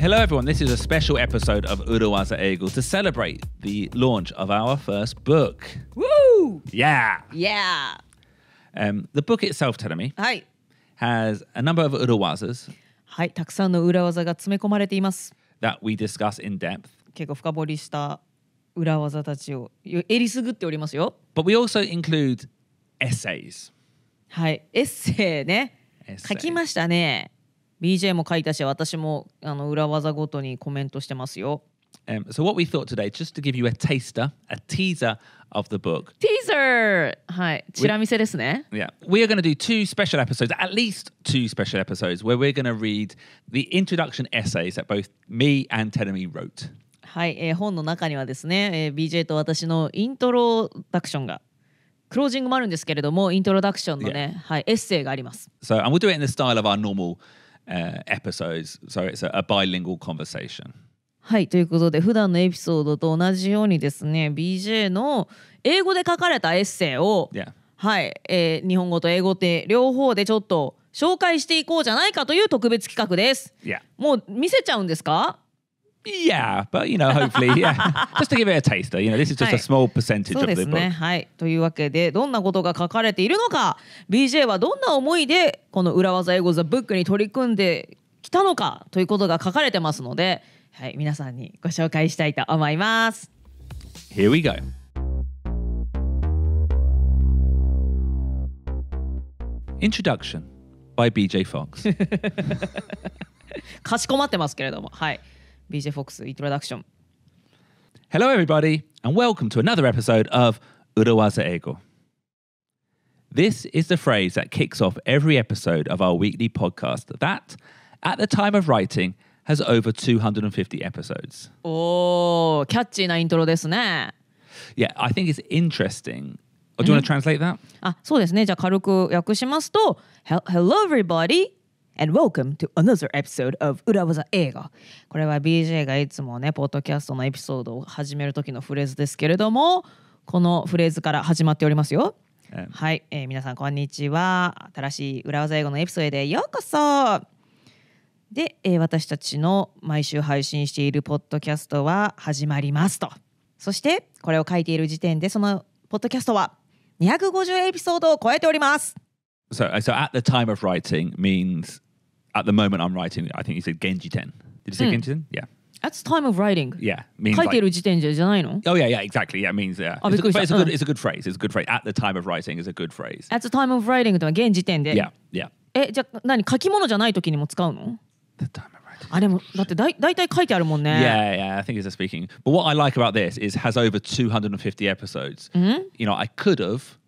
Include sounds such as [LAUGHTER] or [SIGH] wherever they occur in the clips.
Hello, everyone. This is a special episode of Uruwaza Eagle to celebrate the launch of our first book. Woo! Yeah. Yeah. Um, the book itself, Teremi, has a number of Uruwazas That we discuss in depth, 結構深掘りした裏技たちをよえりすぐっておりますよ。but we also include essays. Hi. はい。エッセイね。エッセイ書きましたね。BJ も書いたし、私もあの裏技ごとにコメントしてますよ。Um, so what we thought today, just to give you a taster, a teaser of the book. Teaser! はい、チラ見せですね。We, yeah. We are going to do two special episodes, at least two special episodes, where we're going to read the introduction essays that both me and Tenemi wrote. はい、えー、本の中にはですね、えー、BJ と私のイントロダクションが。クロージングもあるんですけれども、イントロダクションのね、yeah. はい、エッセイがあります。So, and we'll do it in the style of our normal uh, episodes. So it's a, a bilingual conversation. はい、ということで普段のエピソードと同じようにですね BJ の英語で書かれたエッセイを、yeah. はい、えー、日本語と英語って両方でちょっと紹介していこうじゃないかという特別企画です。Yeah. もう見せちゃうんですか Yeah, but you know, hopefully, yeah. just to give it a taster, you know, this is just a small percentage of the book. そうですね。はい。というわけで、どんなことが書かれているのか、BJ はどんな思いでこの裏技英語 The Book に取り組んできたのかということが書かれてますので、はい、皆さんにご紹介したいと思います。Here we go. Introduction by BJ Fox. かしこまってますけれども、はい。BJ Fox introduction. Hello, everybody, and welcome to another episode of Urawaza Ego. This is the phrase that kicks off every episode of our weekly podcast that, at the time of writing, has over 250 episodes. Oh, catchy na intro desu ne. Yeah, I think it's interesting Oh, do you want to mm-hmm. translate that? Ah, hello everybody and welcome to another episode of 裏技映画これは BJ がいつもねポッドキャストのエピソードを始める時のフレーズですけれどもこのフレーズから始まっておりますよ、はい、えー、皆さんこんにちは新しい裏技英語のエピソードでようこそで、えー、私たちの毎週配信しているポッドキャストは始まりますとそしてこれを書いている時点でそのポッドキャストは250エピソードを超えております。So, so at the time of writing means at the moment I'm writing, I think you said Genji 10. Did you say Mm. Genji 10? Yeah. That's time of writing. Yeah. Means 書いて oh, yeah, yeah, exactly. Yeah, it means, yeah. Oh, it's a, good, it's, a good, うん。it's uh. a good phrase. It's a good phrase. At the time of writing is a good phrase. ?At the time of writing とは現時点で。Yeah, yeah. え、じゃあ何書き物じゃない時にも使うの eh, The time of writing. あ、でもだってだい大体書いてあるもんね。Yeah, ah, yeah, I think it's a speaking. But what I like about this is has over 250 episodes. Hmm. You know, I could have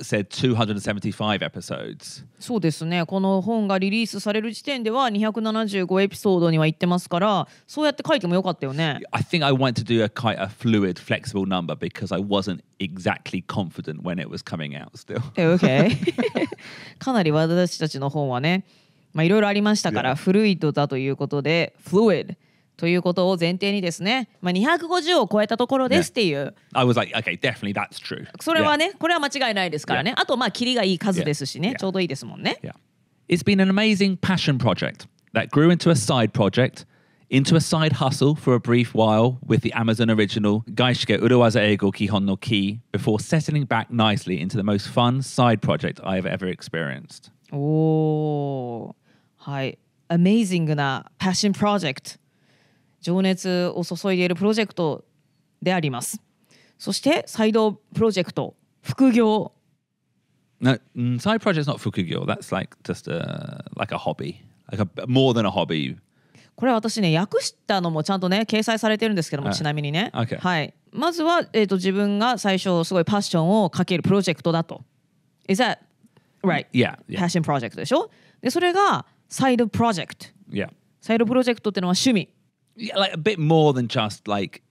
said 275 episodes. そうですね。この本がリリースされる時点では275エピソードには行ってますから、そうやって書いてもよかったよね。I think I wanted to do a quite a fluid, flexible number because I wasn't exactly confident when it was coming out still. okay. かなり私たちの本はね、まあいろいろありましたから、フルイドだということで、fluid。ということを前提にですね、まあ、250を超えたところですっていう。I was like, okay, definitely that's true. それはね、これは間違いないですからね。あと、まあ、キリがいい数ですしね、ちょうどいいですもんね。Yeah. It's been an amazing passion project that grew into a side project. into a side hustle for a brief while with the Amazon original Gaishike Uruwaza e g o Kihon no Ki before settling back nicely into the most fun side project I have ever experienced. おー、はい。Amazing な passion project 情熱を注いでいるプロジェクトでありますそしてサイドプロジェクト副業 No, side project's not That's like just a like a hobby, like a more than a hobby. これは私ね訳したのもちゃんとね掲載されてるんですけども、ちなみにね、okay. はいまずは、えーと、自分が最初すごいパッションをかけるプロジェクトだと Is that right? Yeah, yeah. Passion project でしょでそれがサイドプロジェクト、yeah. サイドプロジェクトってのは趣味 yeah, like a bit more than just like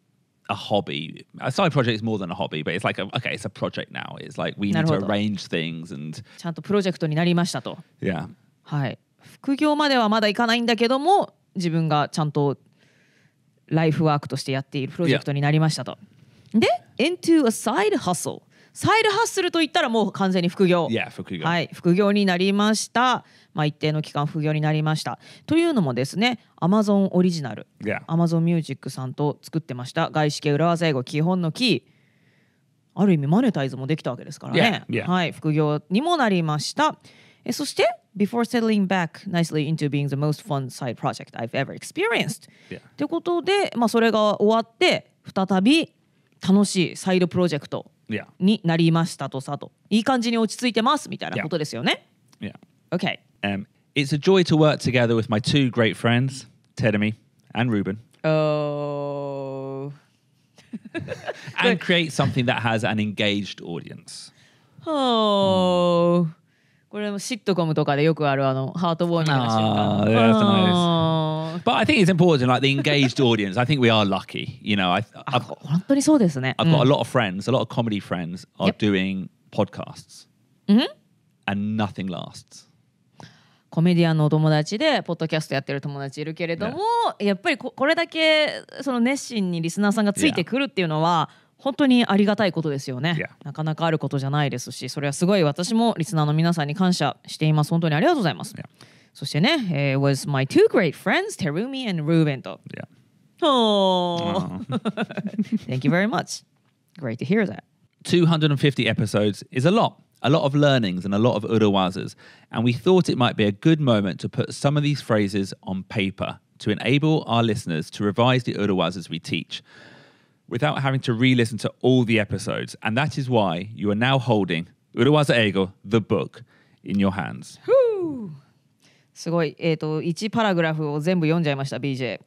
a hobby. A side project is more than a hobby, but it's like a, okay, it's a project now. It's like we な need る to ほど arrange things and ちゃんとプロジェクトになりましたと。yeah, はい、副業まではまだいかないんだけども自分がちゃんとライフワークとしてやっているプロジェクトになりましたと。で、into a side hustle。サイルハッスルと言ったらもう完全に副業。Yeah, 副業。はい、副業になりました。まあ、一定の期間副業になりました。というのもですね、Amazon オリジナル、yeah. Amazon Music さんと作ってました外資系裏技英語基本のキー。ある意味マネタイズもできたわけですからね。Yeah, yeah. はい、副業にもなりました。えそして、Before settling back nicely into being the most fun side project I've ever experienced、というってことで、まあ、それが終わって、再び楽しいサイドプロジェクトになりましたとさと。いい感じに落ち着いてますみたいなことですよね。Yeah. Okay. Um, it's a joy to work together with my two great friends, Tedemi and Ruben. Oh. and create something that has an engaged audience. Oh. これもシットコムとかでよくあるあのハートウォーニングの瞬間。ああ、う but I think it's important, like the engaged audience. I think we are lucky. You know, I, I've, 本当にそうですね。I've う got ん a lot of friends, a lot of comedy friends are Yep. doing podcasts うんふん and nothing lasts. コメディアンのお友達でポッドキャストやってる友達いるけれども、やっぱりここれだけその熱心にリスナーさんがついてくるっていうのは本当にありがたいことですよね。Yeah. なかなかあることじゃないですしそれはすごい私もリスナーの皆さんに感謝しています本当にありがとうございます。Yeah. そしてね、えー、was eh, my two great friends, Terumi and Ruben と。Yeah. Oh. [LAUGHS] Thank you very much. Great to hear that. 250 episodes is a lot. A lot of learnings and a lot of urawazas. And we thought it might be a good moment to put some of these phrases on paper to enable our listeners to revise the urawazas we teach without having to re listen to all the episodes. And that is why you are now holding Urawaza Ego, the book, in your hands. すごい、えーと、1パラグラフを全部読んじゃいました BJ、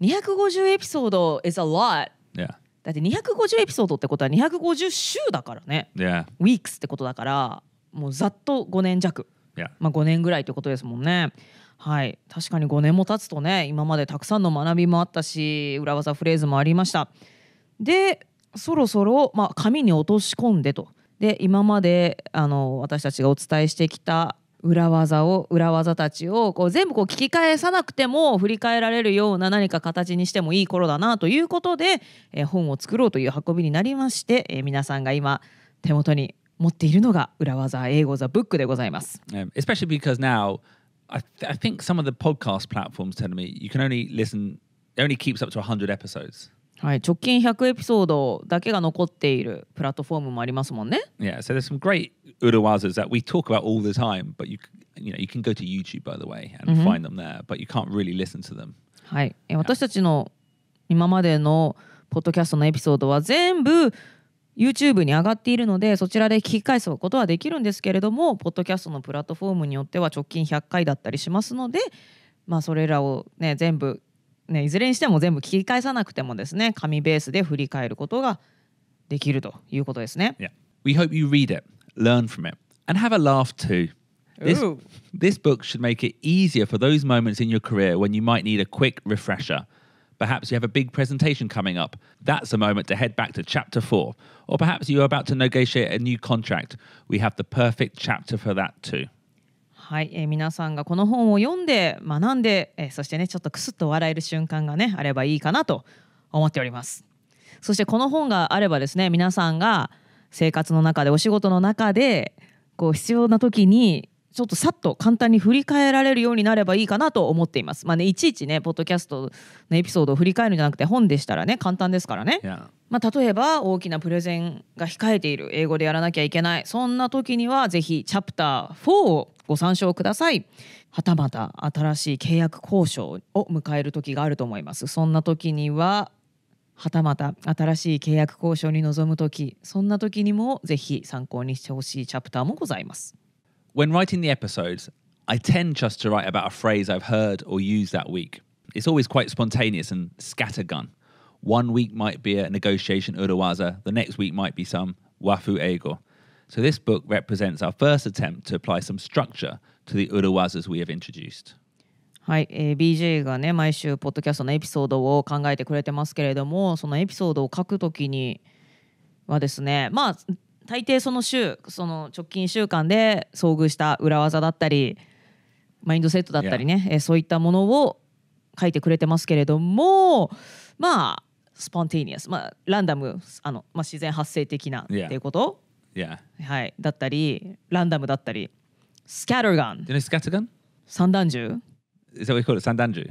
250エピソード is a lot、yeah. だって250エピソードってことは250週だからね、yeah. weeks ってことだからもうざっと5年弱、yeah. まあ5年ぐらいってことですもんねはい確かに5年も経つとね今までたくさんの学びもあったし裏技フレーズもありましたでそろそろ、まあ、紙に落とし込んでとで今まであの私たちがお伝えしてきた裏技を裏技たちをこう全部こう聞き返さなくても振り返られるような何か形にしてもいい頃だなということで、えー、本を作ろうという運びになりまして、えー、皆さんが今手元に持っているのが裏技英語ザブックでございます。Especially because now I, th I think some of the podcast platforms tell me you can only listen only keeps up to 100 episodes. はい、直近100エピソードだけが残っているプラットフォームもありますもんね。Yeah, so there's some great uruwazas that we talk about all the time, but you, you, know, you can go to YouTube, by the way, and find them there, but you can't really listen to them. はい、私たちの今までのポッドキャストのエピソードは全部 YouTube に上がっているのでそちらで聞き返すことはできるんですけれどもポッドキャストのプラットフォームによっては直近100回だったりしますので、まあ、それらを、ね、全部ね、いずれにしても全部聞き返さなくてもですね紙ベースで振り返ることができるということですね。Yeah. We hope you read it, learn from it, and have a laugh too. This, this book should make it easier for those moments in your career when you might need a quick refresher. Perhaps you have a big presentation coming up. That's a moment to head back to chapter four. Or perhaps you are about to negotiate a new contract. We have the perfect chapter for that too. はい、えー、皆さんがこの本を読んで学んで、えー、そしてねちょっとクスッと笑える瞬間がねあればいいかなと思っておりますそしてこの本があればですね皆さんが生活の中でお仕事の中でこう必要な時にちょっとさっと簡単に振り返られるようになればいいかなと思っています。まあね、いちいちね、ポッドキャストのエピソードを振り返るんじゃなくて、本でしたらね、簡単ですからね。まあ、例えば、大きなプレゼンが控えている、英語でやらなきゃいけない、そんな時には、ぜひ、チャプター4をご参照ください。はたまた、新しい契約交渉を迎える時があると思います。そんな時には、はたまた新しい契約交渉に臨む時そんな時にもぜひ参考にしてほしいチャプターもございます。When writing the episodes, I tend just to write about a phrase I've heard or used that week. It's always quite spontaneous and scattergun. One week might be a negotiation urawaza, the next week might be some wafu ego. So this book represents our first attempt to apply some structure to the urawazas we have introduced. はい、えー、BJ eh, がね毎週ポッドキャストのエピソードを考えてくれてますけれどもそのエピソードを書くときにはですねまあ大抵その週その直近週間で遭遇した裏技だったりマインドセットだったりね、えそういったものを書いてくれてますけれどもまあスポンティニアス、まあ、ランダムあの、まあ、自然発生的なっていうこと、yeah. はい、だったりランダムだったりスキャターガンスキャターガン三段銃 Is that what you call it? 三段銃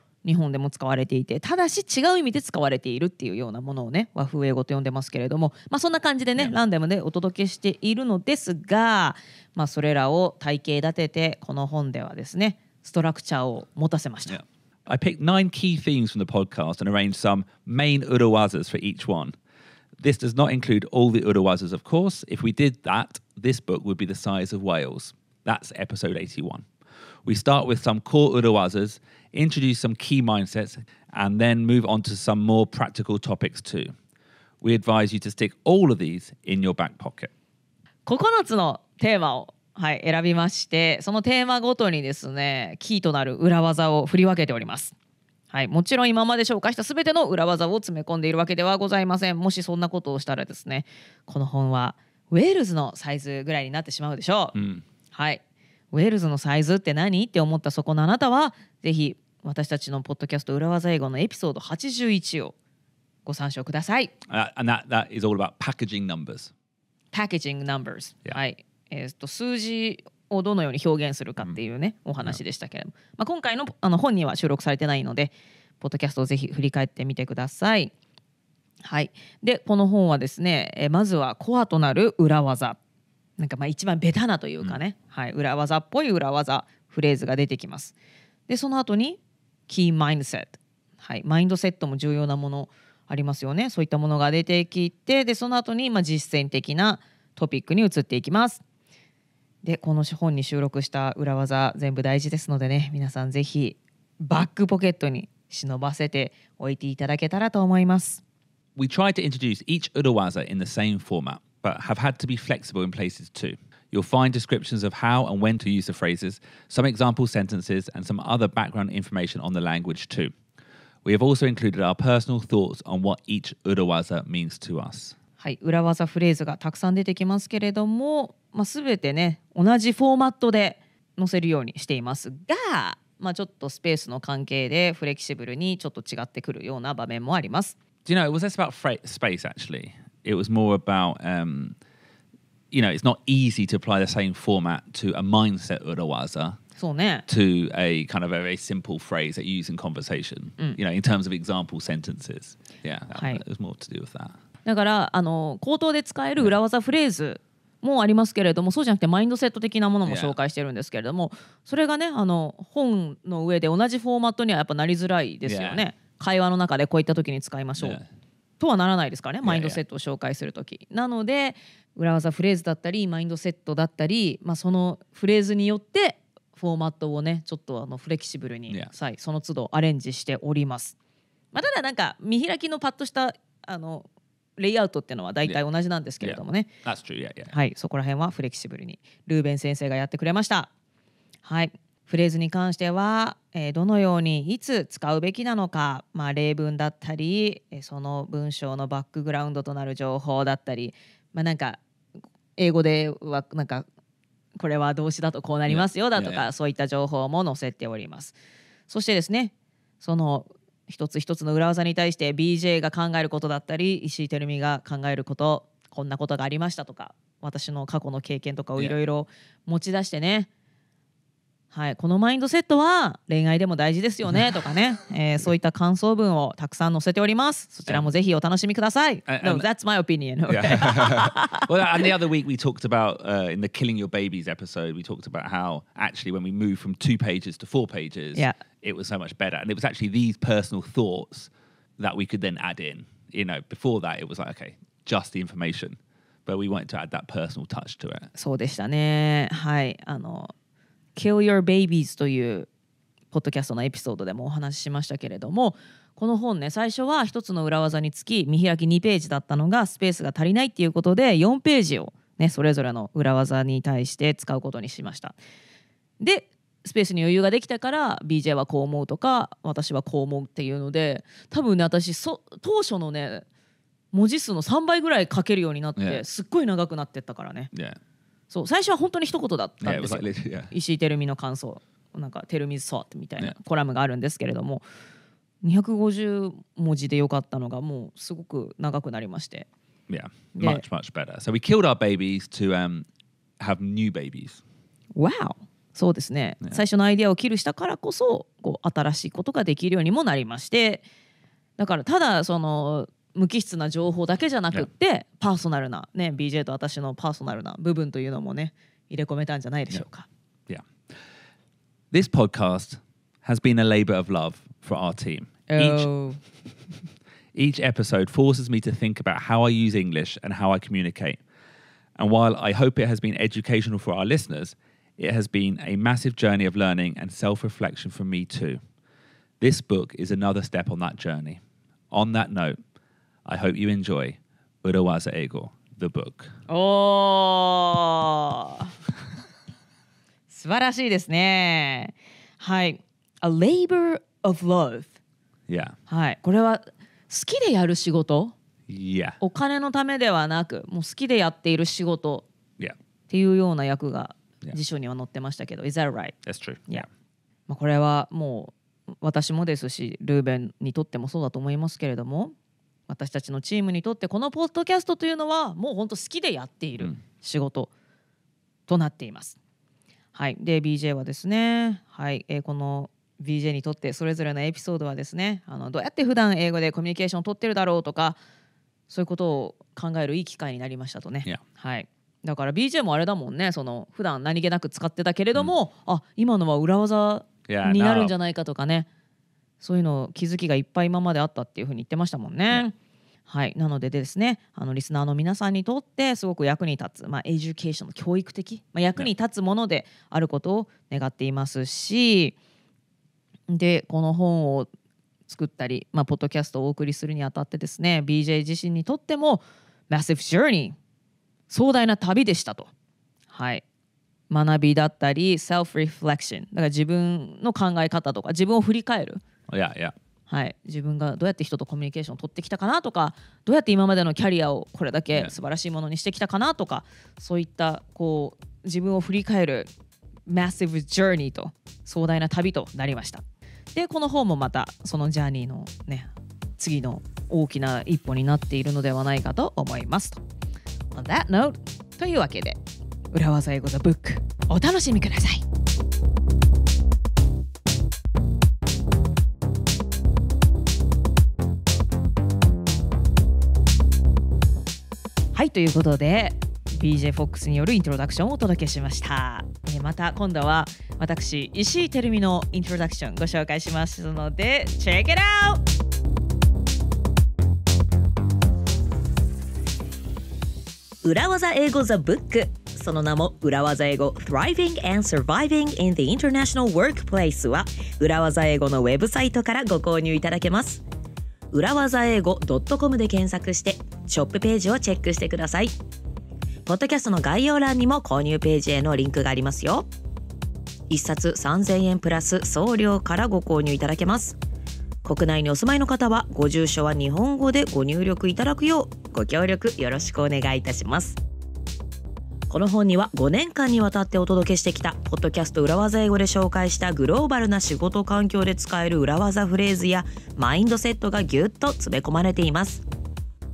日本でも使われていてただし違う意味で使われているっていうようなものをね和風英語と呼んでますけれども、まあ、そんな感じでね、うん、ランダムでお届けしているのですが、まあ、それらを体系立ててこの本ではですねストラクチャーを持たせました。Yeah. I picked nine key themes from the podcast and arranged some main uruwazas for each one. This does not include all the uruwazas, of course. If we did that, this book would be the size of Wales. That's episode 81. We start with some core urawazas, introduce some key mindsets, and then move on to some more practical topics too. We advise you to stick all of these in your back pocket. 9つのテーマを、はい、選びましてそのテーマごとにですねキーとなる裏技を振り分けております。はい、もちろん今まで紹介したすべての裏技を詰め込んでいるわけではございませんもしそんなことをしたらですねこの本はウェールズのサイズぐらいになってしまうでしょう、うん、はいウェールズのサイズって何って思ったそこのあなたはぜひ私たちのポッドキャスト裏技英語のエピソード81をご参照ください。Uh, and that, that is all about packaging numbers. Packaging numbers. Yeah. はい。えー、っと数字をどのように表現するかっていうね、お話でしたけれども、まあ、今回のあの本には収録されてないのでポッドキャストをぜひ振り返ってみてください。はい、でこの本はですね、えまずはコアとなる裏技なんかまあ一番ベタなというかね、うん、はい、裏技っぽい裏技フレーズが出てきます。でその後にキーマインドセット、はい、マインドセットも重要なものありますよねそういったものが出てきてでその後にま実践的なトピックに移っていきます。でこの本に収録した裏技全部大事ですのでね皆さん是非バックポケットに忍ばせておいていただけたらと思います。We try to introduce each 裏技 in the same format. but have had to be flexible in places too. You'll find descriptions of how and when to use the phrases, some example sentences, and some other background information on the language too. We have also included our personal thoughts on what each urawaza means to us. はい、裏技フレーズがたくさん出てきますけれども、まあ、全てね同じフォーマットで載せるようにしていますが、まあ、ちょっとスペースの関係でフレキシブルにちょっと違ってくるような場面もあります。Do you know, it was just about space actually. it was more about um, you know it's not easy to apply the same format to a mindset urawaza to a kind of a very simple phrase that you use in conversation you know in terms of example sentences yeah that, that was more to do with that だからあの口頭で使える裏技フレーズもありますけれどもそうじゃなくてマインドセット的なものも紹介してるんですけれどもそれがねあの本の上で同じフォーマットにはやっぱなりづらいですよね会話の中でこういった時に使いましょう。とはならないですかねマインドセットを紹介する時。なので裏技フレーズだったりマインドセットだったり、まあ、そのフレーズによってフォーマットをねちょっとあのフレキシブルに、y e その都度アレンジしております。まあ、ただなんか見開きのパッとしたあのレイアウトっていうのは大体同じなんですけれどもね。はい、そこら辺はフレキシブルにルーベン先生がやってくれました。はい、フレーズに関しては、えー、どのようにいつ使うべきなのか、まあ、例文だったりその文章のバックグラウンドとなる情報だったり、まあ、なんか英語ではなんかこれは動詞だとこうなりますよだとかそういった情報も載せております。そしてですねその一つ一つの裏技に対して BJ が考えることだったり石井照美が考えることこんなことがありましたとか私の過去の経験とかをいろいろ持ち出してね、yeah. はい、このマインドセットは恋愛でも大事ですよねとかね、えー、そういった感想文をたくさん載せております。そちらもぜひお楽しみください。No, that's my opinion. well, and the other week we talked about uh, in the Killing Your Babies episode, we talked about how actually when we m o v e from two pages to four pages, yeah. it was so much better. And it was actually these personal thoughts that we could then add in. You know, before that it was like, okay, just the information. But we wanted to add that personal touch to it. そうでしたね。はい。あの、Kill Your Babies というポッドキャストのエピソードでもお話ししましたけれどもこの本ね最初は1つの裏技につき見開き2ページだったのがスペースが足りないっていうことで4ページを、ね、それぞれの裏技に対して使うことにしました。でスペースに余裕ができたから BJ はこう思うとか私はこう思うっていうので多分ね私そ当初のね文字数の3倍ぐらい書けるようになって、すっごい長くなってったからね。Yeah. そう最初は本当に一言だったんですよ、yeah, 石井照美の感想なんか「てるみズ・ソってト」みたいなコラムがあるんですけれども、yeah. 250文字でよかったのがもうすごく長くなりまして。Yeah, much, much better. So we killed our babies to、um, have new babies. Wow! そうですね、yeah. 最初のアイデアをキルしたからこそこう新しいことができるようにもなりましてだからただその無機質な情報だけじゃなくってパーソナルな、ね、BJ と私のパーソナルな部分というのもね入れ込めたんじゃないでしょうか。Yeah. This podcast has been a labor of love for our team. Each, each episode forces me to think about how I use English and how I communicate. And while I hope it has been educational for our listeners, it has been a massive journey of learning and self reflection for me too. This book is another step on that journey. On that note, I hope you enjoy Urawaza Ego, the book. お [LAUGHS] ー [LAUGHS] 素晴らしいですね。はい。A labor of love. Yeah. はい。これは好きでやる仕事 Yeah. お金のためではなく、もう好きでやっている仕事 Yeah. っていうような役が辞書には載ってましたけど、Is that right? That's true. Yeah. まあこれはもう私もですし、ルーベンにとってもそうだと思いますけれども。私たちのチームにとってこのポッドキャストというのはもう本当好きでやっている仕事となっています。はい、で BJ はですね、はいえー、この BJ にとってそれぞれのエピソードはですねあのどうやって普段英語でコミュニケーションを取ってるだろうとかそういうことを考えるいい機会になりましたとね。はい、だから BJ もあれだもんねその普段何気なく使ってたけれども、うん、あ今のは裏技になるんじゃないかとかねそういうの気づきがいっぱい今まであったっていうふうに言ってましたもんね。はい、なのでですねあのリスナーの皆さんにとってすごく役に立つ、まあ、エデュケーションの教育的、まあ、役に立つものであることを願っていますしでこの本を作ったり、まあ、ポッドキャストをお送りするにあたってですね BJ 自身にとっても「マッシブ・ジ v ーニー壮大な旅でしたと。はい学びだったり、self-reflection。だから自分の考え方とか、自分を振り返る。いやいや。はい、自分がどうやって人とコミュニケーションを取ってきたかなとかどうやって今までのキャリアをこれだけ素晴らしいものにしてきたかなとか、そういったこう自分を振り返るマッシブ・ジョーニーと壮大な旅となりましたでこの本もまたそのジャーニーのね次の大きな一歩になっているのではないかと思いますと On that note というわけで裏技英語 The Book お楽しみくださいということで BJFOX によるイントロダクションをお届けしました、えまた今度は私石井てるみのイントロダクションご紹介しますのでチェックイット裏技英語 The Book その名も裏技英語 Thriving and Surviving in the International Workplace は裏技英語のウェブサイトからご購入いただけます裏技英語 .com で検索してショップページをチェックしてくださいポッドキャストの概要欄にも購入ページへのリンクがありますよ1冊3000円プラス送料からご購入いただけます国内にお住まいの方はご住所は日本語でご入力いただくようご協力よろしくお願いいたしますこの本には5年間にわたってお届けしてきたポッドキャスト裏技英語で紹介したグローバルな仕事環境で使える裏技フレーズやマインドセットがぎゅっと詰め込まれています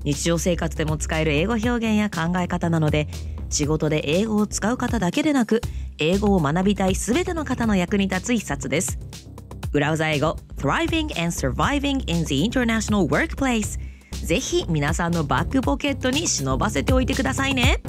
日常生活でも使える英語表現や考え方なので仕事で英語を使う方だけでなく英語を学びたい全ての方の役に立つ一冊です裏技英語 Thriving and Surviving in the International Workplace ぜひ皆さんのバックポケットに忍ばせておいてくださいね